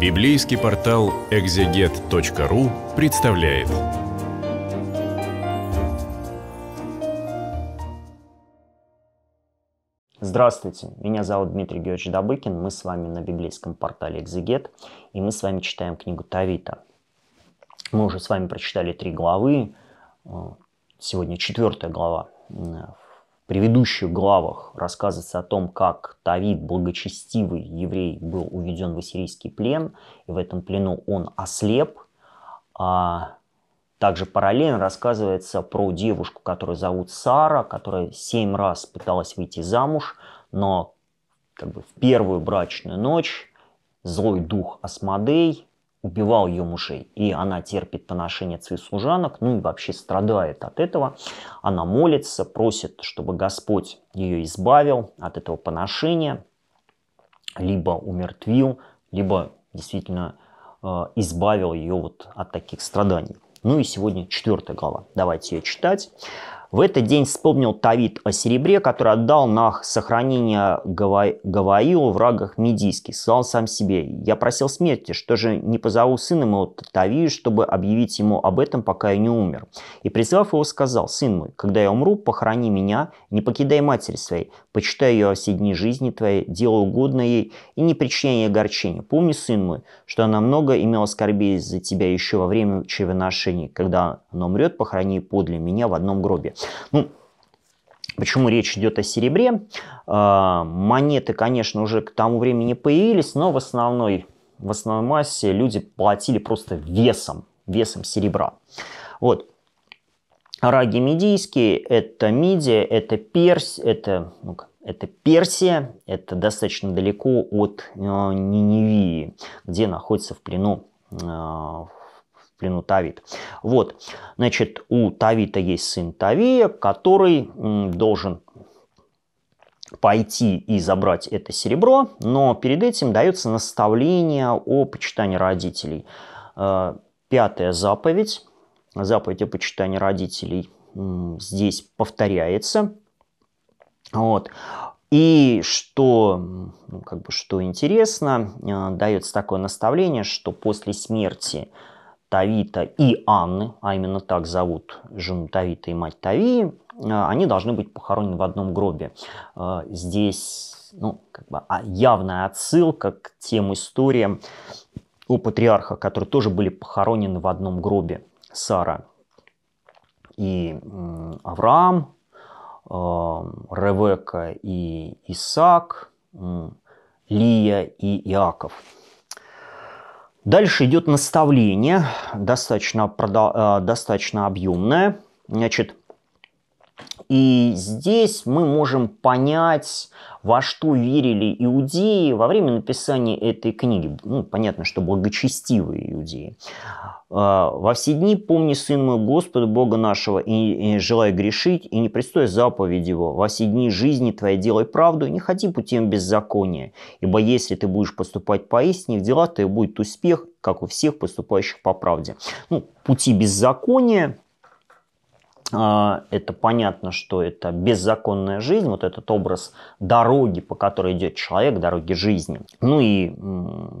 Библейский портал экзегет.ру представляет. Здравствуйте, меня зовут Дмитрий Георгиевич Добыкин, мы с вами на библейском портале Экзегет, и мы с вами читаем книгу Тавита. Мы уже с вами прочитали три главы, э, сегодня четвертая глава в э, предыдущих главах рассказывается о том, как Тавид, благочестивый еврей, был уведен в ассирийский плен, и в этом плену он ослеп. А также параллельно рассказывается про девушку, которую зовут Сара, которая семь раз пыталась выйти замуж, но как бы в первую брачную ночь злой дух Асмодей убивал ее мужей. И она терпит поношение от служанок, ну и вообще страдает от этого. Она молится, просит, чтобы Господь ее избавил от этого поношения, либо умертвил, либо действительно э, избавил ее вот от таких страданий. Ну и сегодня четвертая глава. Давайте ее читать. В этот день вспомнил Тавид о серебре, который отдал на сохранение Гава... Гаваилу в рагах Медийских. Сказал сам себе, я просил смерти, что же не позову сына моего Тавию, чтобы объявить ему об этом, пока я не умер. И призвав его, сказал, сын мой, когда я умру, похорони меня, не покидай матери своей, почитай ее все дни жизни твоей, делай угодно ей и не причиняй ей огорчения. Помни, сын мой, что она много имела скорбей за тебя еще во время чревоношений. Когда она умрет, похорони подле меня в одном гробе. Ну, Почему речь идет о серебре? А, монеты, конечно, уже к тому времени появились, но в основной, в основной массе люди платили просто весом, весом серебра. Вот. Раги медийские – это Мидия, это Перс, это, ну это Персия, это достаточно далеко от э, Ниневии, где находится в плену э, плену Тавит. Вот, значит, у Тавита есть сын Тавия, который должен пойти и забрать это серебро, но перед этим дается наставление о почитании родителей. Э, пятая заповедь, заповедь о почитании родителей здесь повторяется. Вот. И что, как бы, что интересно, э, дается такое наставление, что после смерти э, Тавита и Анны, а именно так зовут жену Тавита и мать Тавии, э, они должны быть похоронены в одном гробе. Э, здесь ну, как бы а, явная отсылка к тем историям о патриархах, которые тоже были похоронены в одном гробе. Сара и Авраам, э, Ревека и Исаак, Лия и Иаков. Дальше идет наставление, достаточно, э, достаточно объемное. Значит, и здесь мы можем понять, во что верили иудеи во время написания этой книги. Ну, понятно, что благочестивые иудеи. А, Во все дни помни, Сын мой, Господа Бога нашего, и, и желай грешить, и не престой заповедь Его. Во все дни жизни твоей делай правду, не ходи путем беззакония. Ибо если ты будешь поступать поистине в дела, твои будет успех, как у всех поступающих по правде. Ну, пути беззакония а, это понятно, что это беззаконная жизнь, вот этот образ дороги, по которой идет человек, дороги жизни. Ну и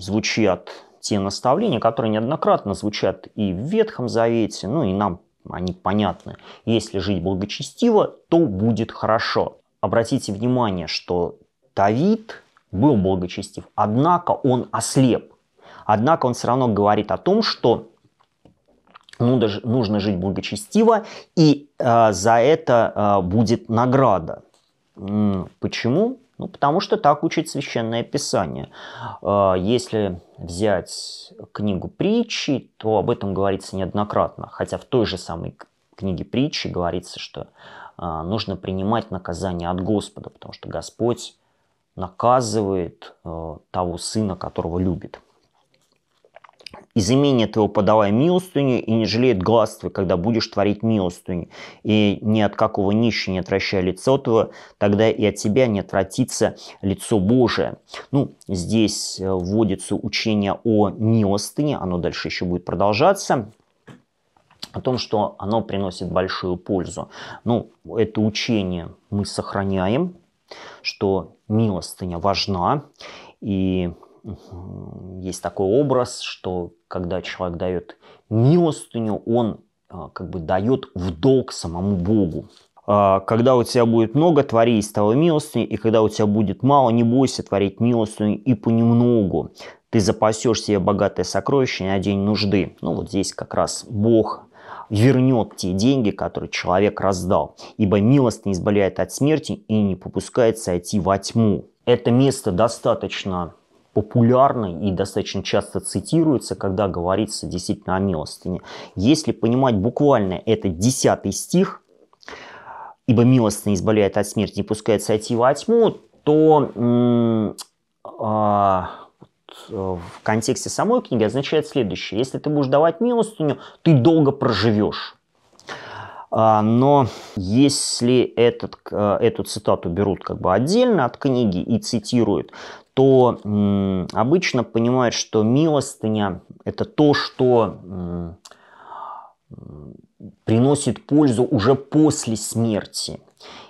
звучат те наставления, которые неоднократно звучат и в Ветхом Завете, ну и нам они понятны. Если жить благочестиво, то будет хорошо. Обратите внимание, что Давид был благочестив, однако он ослеп. Однако он все равно говорит о том, что нужно жить благочестиво, и э, за это э, будет награда. Почему? Ну, потому что так учит Священное Писание. А, если взять книгу притчи, то об этом говорится неоднократно. Хотя в той же самой книге притчи говорится, что а, нужно принимать наказание от Господа, потому что Господь наказывает а, того сына, которого любит и заменит его, подавая милостыню, и не жалеет глаз твой, когда будешь творить милостыню. И ни от какого нищего не отвращая лицо твое, тогда и от тебя не отвратится лицо Божие. Ну, здесь э, вводится учение о милостыне, оно дальше еще будет продолжаться о том, что оно приносит большую пользу. Ну, это учение мы сохраняем, что милостыня важна, и есть такой образ, что когда человек дает милостыню, он а, как бы дает в долг самому Богу. А, когда у тебя будет много, твори из того милостыню, и когда у тебя будет мало, не бойся творить милостыню и понемногу. Ты запасешь себе богатое сокровище на день нужды. Ну вот здесь как раз Бог вернет те деньги, которые человек раздал, ибо милость не избавляет от смерти и не попускает сойти во тьму. Это место достаточно популярно и достаточно часто цитируется, когда говорится действительно о милостыне. Если понимать буквально это 10 стих, «Ибо милостыня избавляет от смерти, не пускается от во тьму», то а, э, в контексте самой книги означает следующее. Если ты будешь давать милостыню, ты долго проживешь. А, но если этот, э, эту цитату берут как бы отдельно от книги и цитируют, то обычно понимают, что милостыня – это то, что приносит пользу уже после смерти.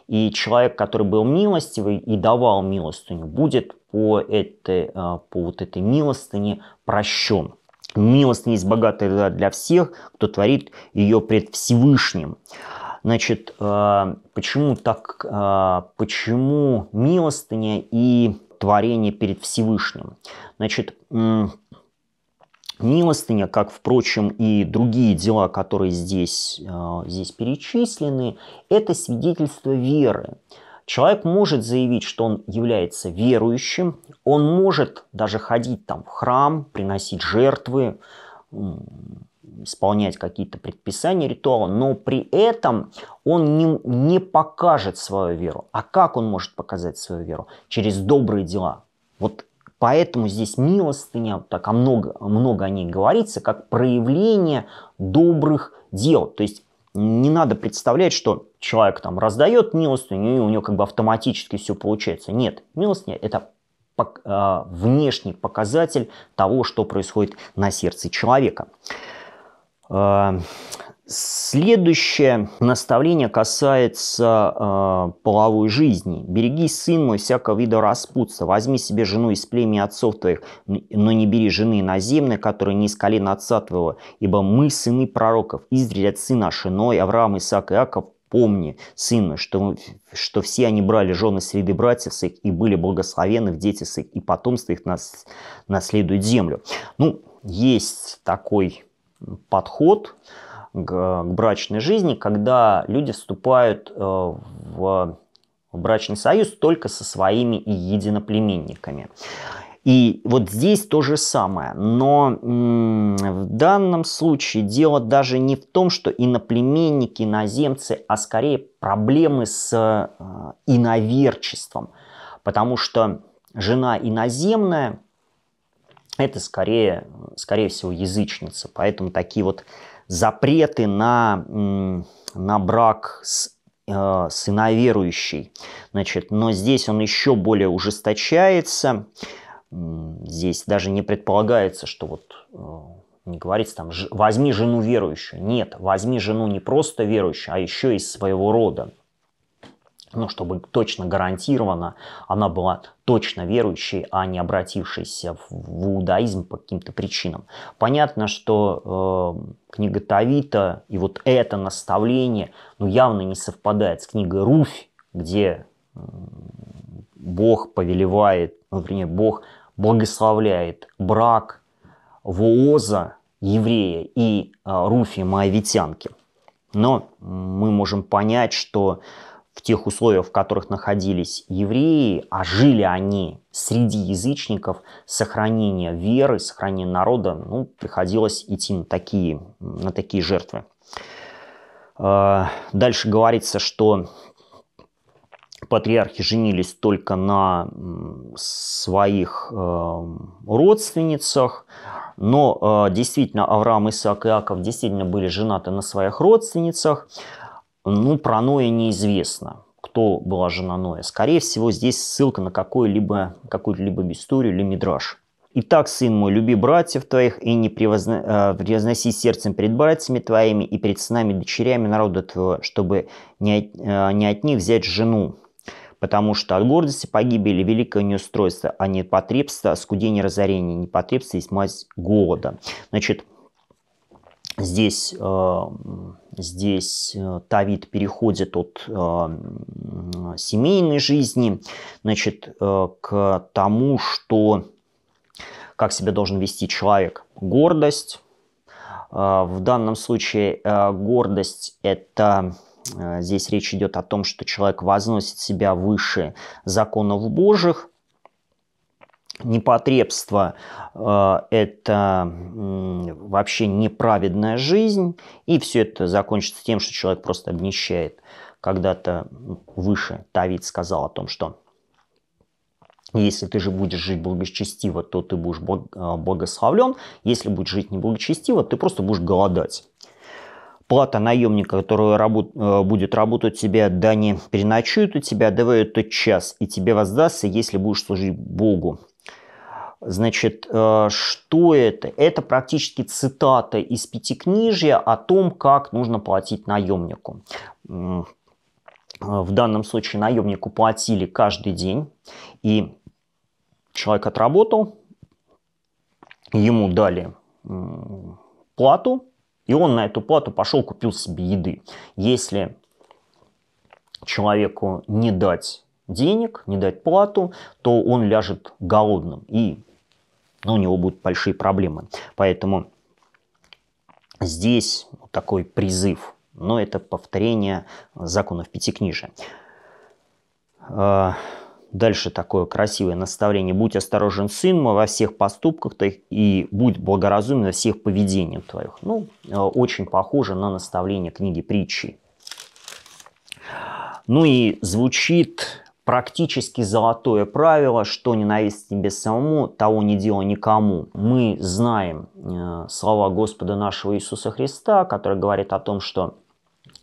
И человек, который был милостивый и давал милостыню, будет по, этой, э, по вот этой милостыне прощен. Милость есть богатая для всех, кто творит ее пред Всевышним. Значит, э, почему так, э, почему милостыня и творение перед Всевышним? Значит, милостыня, как, впрочем, и другие дела, которые здесь, э, здесь перечислены, это свидетельство веры. Человек может заявить, что он является верующим, он может даже ходить там в храм, приносить жертвы, исполнять какие-то предписания, ритуалы, но при этом он не, не покажет свою веру. А как он может показать свою веру? Через добрые дела. Вот поэтому здесь милостыня, так а много, много о ней говорится, как проявление добрых дел. То есть не надо представлять, что человек там раздает милостыню, и у него как бы автоматически все получается. Нет, милостыня – это а, внешний показатель того, что происходит на сердце человека. А, Следующее наставление касается э, половой жизни. «Береги, сын мой, всякого вида распутства. Возьми себе жену из племени отцов твоих, но не бери жены наземной, которая не из колена отца твоего, ибо мы сыны пророков, Израиль отцы наши, Ной, Авраам, Исаак, Иаков, помни, сыны, что, что все они брали жены среды братьев своих и были благословены в дети своих, и потомство их нас, наследует землю». Ну, есть такой подход – к брачной жизни, когда люди вступают э, в брачный союз только со своими единоплеменниками. И вот здесь то же самое. Но в данном случае дело даже не в том, что иноплеменники, иноземцы, а скорее проблемы с э, иноверчеством. Потому что жена иноземная – это скорее, скорее всего, язычница. Поэтому такие вот запреты на, на брак с э, с иноверующей. Значит, но здесь он еще более ужесточается. Здесь даже не предполагается, что вот э, не говорится там, возьми жену верующую. Нет, возьми жену не просто верующую, а еще из своего рода ну, чтобы точно гарантированно она была точно верующей, а не обратившейся в, в иудаизм по каким-то причинам. Понятно, что э, книга Тавита и вот это наставление ну, явно не совпадает с книгой Руфь, где э, Бог повелевает, ну, вернее, Бог благословляет брак Вооза, еврея, и э, Руфи, моавитянки. Но мы можем понять, что э, в тех условиях, в которых находились евреи, а жили они среди язычников, сохранение веры, сохранение народа, ну, приходилось идти на такие, на такие жертвы. А, дальше говорится, что патриархи женились только на своих эм, родственницах, но э, действительно Авраам, Исаак и Иаков действительно были женаты на своих родственницах, ну, про Ноя неизвестно, кто была жена Ноя. Скорее всего, здесь ссылка на какую-либо какую либо историю или мидраж. Итак, сын мой, люби братьев твоих и не превозна... Э, превозноси сердцем перед братьями твоими и перед сынами дочерями народа твоего, чтобы не от, э, не от них взять жену, потому что от гордости погибели великое неустройство, а не потребство скудение разорения, не потребство есть мать голода. Значит, здесь э, Здесь Тавид э, переходит от э, семейной жизни значит, э, к тому, что как себя должен вести человек. Гордость. В данном случае гордость – это Здесь речь идет о том, что человек возносит себя выше законов Божьих, Непотребство э, – это вообще неправедная жизнь, и все это закончится тем, что человек просто обнищает. Когда-то выше Тавид сказал о том, что если ты же будешь жить благочестиво, то ты будешь э, благословлен. Если будешь жить неблагочестиво, ты просто будешь голодать. Плата наемника, который работ... Э, будет работать у тебя, да не переночует у тебя, давай тот час, и тебе воздастся, если будешь служить Богу. Значит, э, что это? Это практически цитата из пятикнижия о том, как нужно платить наемнику. Э, в данном случае наемнику платили каждый день, и человек отработал, ему дали плату, и он на эту плату пошел, купил себе еды. Если человеку не дать денег, не дать плату, то он ляжет голодным. И но ну, у него будут большие проблемы. Поэтому здесь такой призыв, но это повторение законов Пятикнижия. А, дальше такое красивое наставление. «Будь осторожен, сын мой, во всех поступках ты и будь благоразумен во всех поведениях твоих». Ну, а, очень похоже на наставление книги притчи. Ну и звучит практически золотое правило, что ненависть тебе самому, того не делай никому. Мы знаем э, слова Господа нашего Иисуса Христа, который говорит о том, что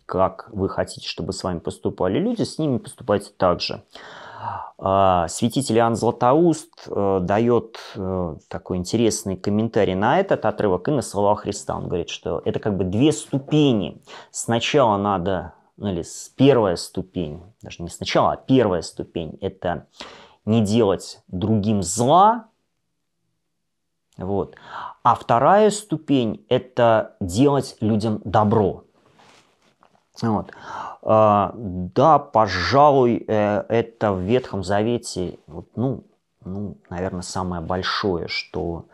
как вы хотите, чтобы с вами поступали люди, с ними поступайте так же. А, святитель Иоанн Златоуст э, дает э, такой интересный комментарий на этот отрывок и на слова Христа. Он говорит, что это как бы две ступени. Сначала надо ну или с первая ступень, даже не сначала, а первая ступень, это не делать другим зла, вот. А вторая ступень – это делать людям добро. Вот. А, да, пожалуй, э, это в Ветхом Завете, вот, ну, ну, наверное, самое большое, что,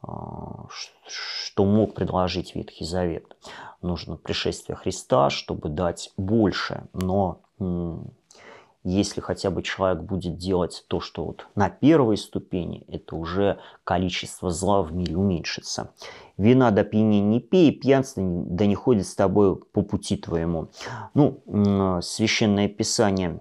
а, что мог предложить Ветхий Завет нужно пришествие Христа, чтобы дать больше. Но если хотя бы человек будет делать то, что вот на первой ступени, это уже количество зла в мире уменьшится. Вина до пьяни не пей, пьянство да не ходит с тобой по пути твоему. Ну, э, священное писание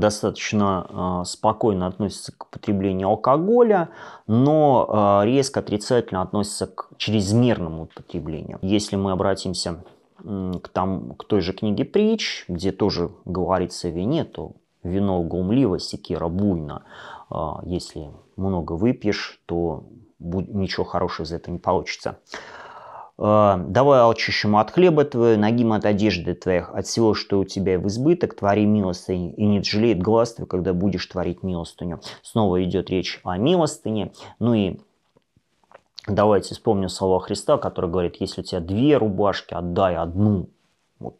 достаточно э, спокойно относится к потреблению алкоголя, но э, резко отрицательно относится к чрезмерному употреблению. Если мы обратимся к, там, к той же книге «Притч», где тоже говорится о вине, то вино гумливо, секира буйно. Э, если много выпьешь, то ничего хорошего из этого не получится. Э, давай алчущему от хлеба твоего, ногим от одежды твоих, от всего, что у тебя в избыток, твори милостыню, и не жалеет глаз твой, когда будешь творить милостыню. Снова идет речь о милостыне, ну и Давайте вспомним слова Христа, который говорит, если у тебя две рубашки, отдай одну. Вот.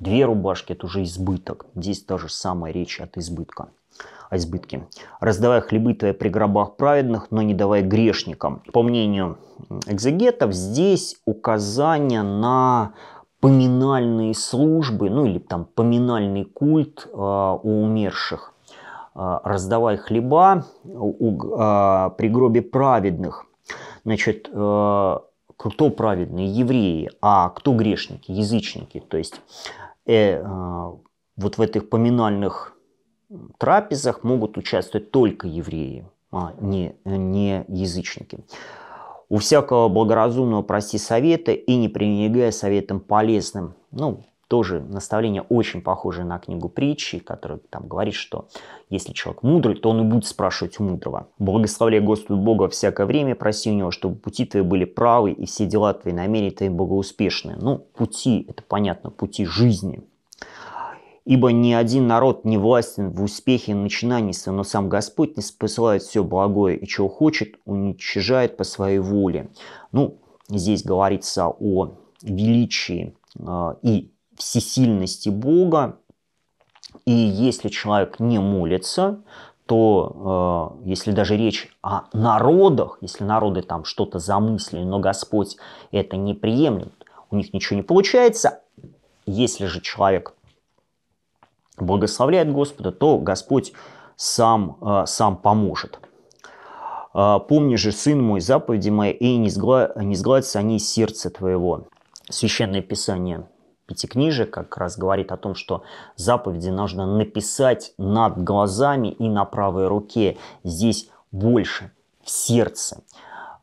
Две рубашки – это уже избыток. Здесь та же самая речь от избытка о избытке. «Раздавая хлебы твои при гробах праведных, но не давай грешникам». По мнению экзегетов, здесь указание на поминальные службы, ну или там поминальный культ э, у умерших. Э, «Раздавай хлеба у, э, при гробе праведных». Значит, э, кто праведные? Евреи. А кто грешники? Язычники. То есть э, э, вот в этих поминальных трапезах могут участвовать только евреи, а не, не язычники. У всякого благоразумного проси совета и не пренебрегая советом полезным. Ну, тоже наставление очень похоже на книгу притчи, которая там говорит, что если человек мудрый, то он и будет спрашивать у мудрого. Благословляй Господу Бога всякое время, проси у него, чтобы пути твои были правы и все дела твои намерения твои благоуспешны. Ну, пути, это понятно, пути жизни – Ибо ни один народ не властен в успехе и начинании, но сам Господь не посылает все благое и чего хочет, уничижает по своей воле. Ну, здесь говорится о величии а, и всесильности Бога. И если человек не молится, то э, если даже речь о народах, если народы там что-то замыслили, но Господь это не приемлет, у них ничего не получается. Если же человек благословляет Господа, то Господь сам, э, сам поможет. Э, «Помни же, Сын мой, заповеди мои, и не, сгла... не сгладятся они из сердца твоего». Священное Писание пятикнижия как раз говорит о том, что заповеди нужно написать над глазами и на правой руке. Здесь больше, в сердце.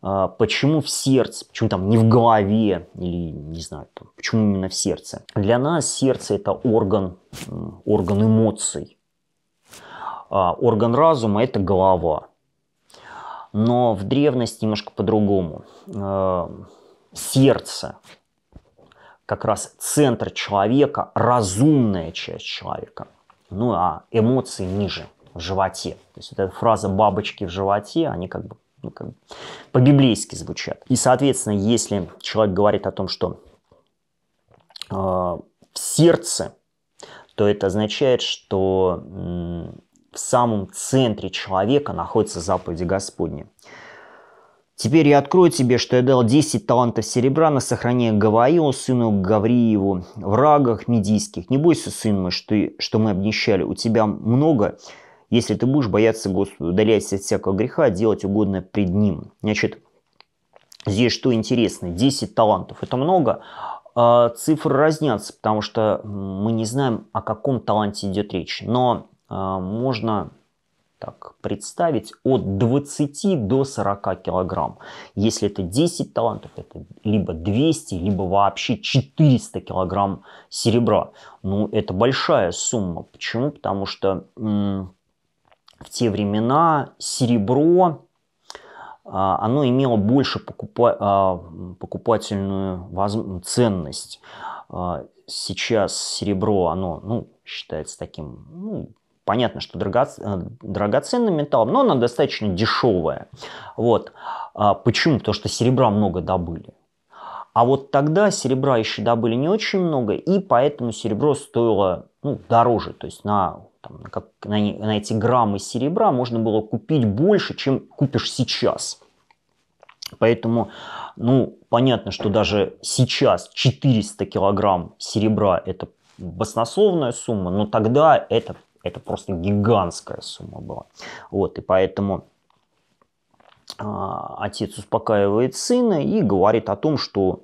А, почему в сердце, почему там не в голове или не знаю, почему именно в сердце. Для нас сердце это орган, орган эмоций. А, орган разума это голова. Но в древности немножко по-другому. А, сердце как раз центр человека, разумная часть человека. Ну а эмоции ниже, в животе. То есть вот эта фраза «бабочки в животе», они как бы ну, как бы, по-библейски звучат. И, соответственно, если человек говорит о том, что э, в сердце, то это означает, что э, в самом центре человека находится заповеди Господни. Теперь я открою тебе, что я дал 10 талантов серебра на сохранение Гаваилу, сыну Гавриеву, в рагах медийских. Не бойся, сын мой, что, что мы обнищали. У тебя много, если ты будешь бояться Господа, удаляясь от всякого греха, делать угодно пред Ним. Значит, здесь что интересно, 10 талантов – это много, а цифры разнятся, потому что мы не знаем, о каком таланте идет речь. Но а, можно так представить, от 20 до 40 килограмм. Если это 10 талантов, это либо 200, либо вообще 400 килограмм серебра. Ну, это большая сумма. Почему? Потому что м- в те времена серебро, а, оно имело больше а, покупательную ценность. А, сейчас серебро, оно ну, считается таким, ну, понятно, что э, драгоценным металлом, но оно достаточно дешевое. Вот. Почему? Потому что серебра много добыли. А вот тогда серебра еще добыли не очень много, и поэтому серебро стоило ну, дороже. То есть на там, как, на, на эти граммы серебра можно было купить больше, чем купишь сейчас. Поэтому, ну, понятно, что даже сейчас 400 килограмм серебра – это баснословная сумма, но тогда это, это просто гигантская сумма была. Вот, и поэтому а, отец успокаивает сына и говорит о том, что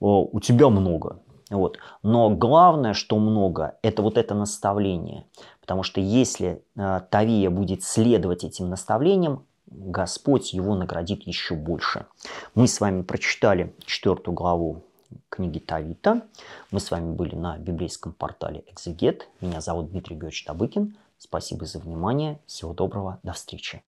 у тебя много, вот. Но главное, что много, это вот это наставление. Потому что если э, Тавия будет следовать этим наставлениям, Господь его наградит еще больше. Мы с вами прочитали четвертую главу книги Тавита. Мы с вами были на библейском портале «Экзегет». Меня зовут Дмитрий Георгиевич Табыкин. Спасибо за внимание. Всего доброго. До встречи.